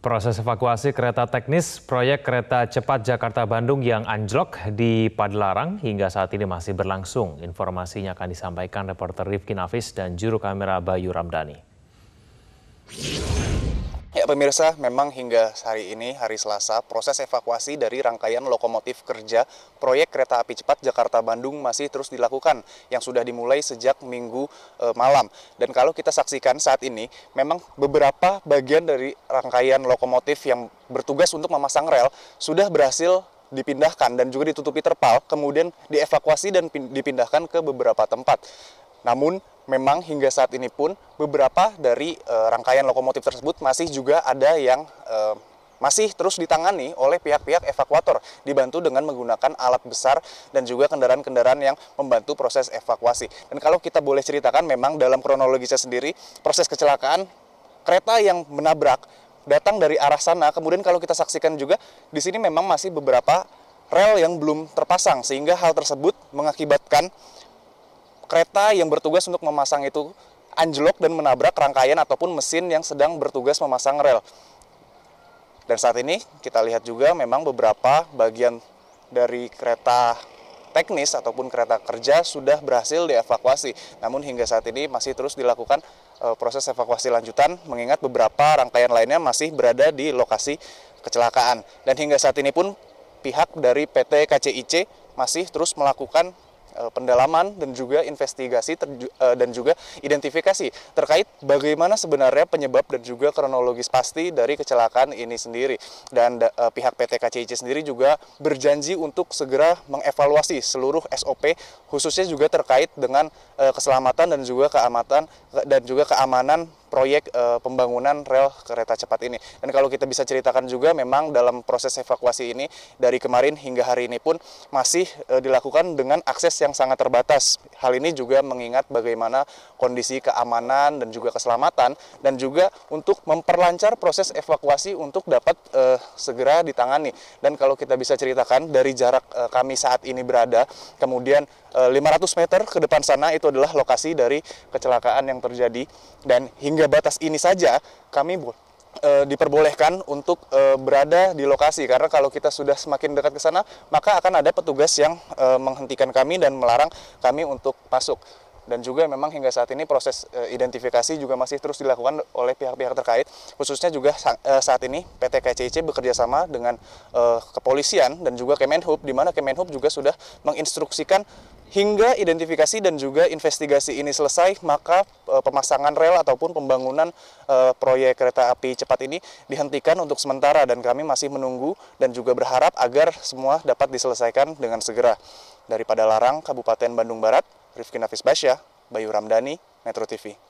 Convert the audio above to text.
Proses evakuasi kereta teknis proyek kereta cepat Jakarta-Bandung yang anjlok di Padalarang hingga saat ini masih berlangsung. Informasinya akan disampaikan reporter Rifki Nafis dan juru kamera Bayu Ramdhani pemirsa, memang hingga hari ini, hari Selasa, proses evakuasi dari rangkaian lokomotif kerja proyek kereta api cepat Jakarta-Bandung masih terus dilakukan yang sudah dimulai sejak minggu e, malam. Dan kalau kita saksikan saat ini, memang beberapa bagian dari rangkaian lokomotif yang bertugas untuk memasang rel sudah berhasil dipindahkan dan juga ditutupi terpal, kemudian dievakuasi dan dipindahkan ke beberapa tempat. Namun memang hingga saat ini pun beberapa dari e, rangkaian lokomotif tersebut masih juga ada yang e, masih terus ditangani oleh pihak-pihak evakuator dibantu dengan menggunakan alat besar dan juga kendaraan-kendaraan yang membantu proses evakuasi. Dan kalau kita boleh ceritakan memang dalam kronologisnya sendiri proses kecelakaan kereta yang menabrak datang dari arah sana. Kemudian kalau kita saksikan juga di sini memang masih beberapa rel yang belum terpasang sehingga hal tersebut mengakibatkan kereta yang bertugas untuk memasang itu anjlok dan menabrak rangkaian ataupun mesin yang sedang bertugas memasang rel. Dan saat ini kita lihat juga memang beberapa bagian dari kereta teknis ataupun kereta kerja sudah berhasil dievakuasi. Namun hingga saat ini masih terus dilakukan eh, proses evakuasi lanjutan mengingat beberapa rangkaian lainnya masih berada di lokasi kecelakaan. Dan hingga saat ini pun pihak dari PT KCIC masih terus melakukan Eh, pendalaman dan juga investigasi eh, dan juga identifikasi terkait bagaimana sebenarnya penyebab dan juga kronologis pasti dari kecelakaan ini sendiri. Dan eh, pihak PT KCIC sendiri juga berjanji untuk segera mengevaluasi seluruh SOP khususnya juga terkait dengan keselamatan dan juga keamanan dan juga keamanan proyek e, pembangunan rel kereta cepat ini. Dan kalau kita bisa ceritakan juga memang dalam proses evakuasi ini dari kemarin hingga hari ini pun masih e, dilakukan dengan akses yang sangat terbatas. Hal ini juga mengingat bagaimana kondisi keamanan dan juga keselamatan dan juga untuk memperlancar proses evakuasi untuk dapat e, segera ditangani. Dan kalau kita bisa ceritakan dari jarak e, kami saat ini berada, kemudian 500 meter ke depan sana itu adalah lokasi dari kecelakaan yang terjadi dan hingga hingga batas ini saja kami e, diperbolehkan untuk e, berada di lokasi karena kalau kita sudah semakin dekat ke sana maka akan ada petugas yang e, menghentikan kami dan melarang kami untuk masuk dan juga memang hingga saat ini proses e, identifikasi juga masih terus dilakukan oleh pihak-pihak terkait khususnya juga sa e, saat ini PT KCIC bekerja sama dengan e, kepolisian dan juga Kemenhub di mana Kemenhub juga sudah menginstruksikan hingga identifikasi dan juga investigasi ini selesai maka e, pemasangan rel ataupun pembangunan e, proyek kereta api cepat ini dihentikan untuk sementara dan kami masih menunggu dan juga berharap agar semua dapat diselesaikan dengan segera daripada Larang Kabupaten Bandung Barat Rifki Nafis Basya, Bayu Ramdhani, Metro TV.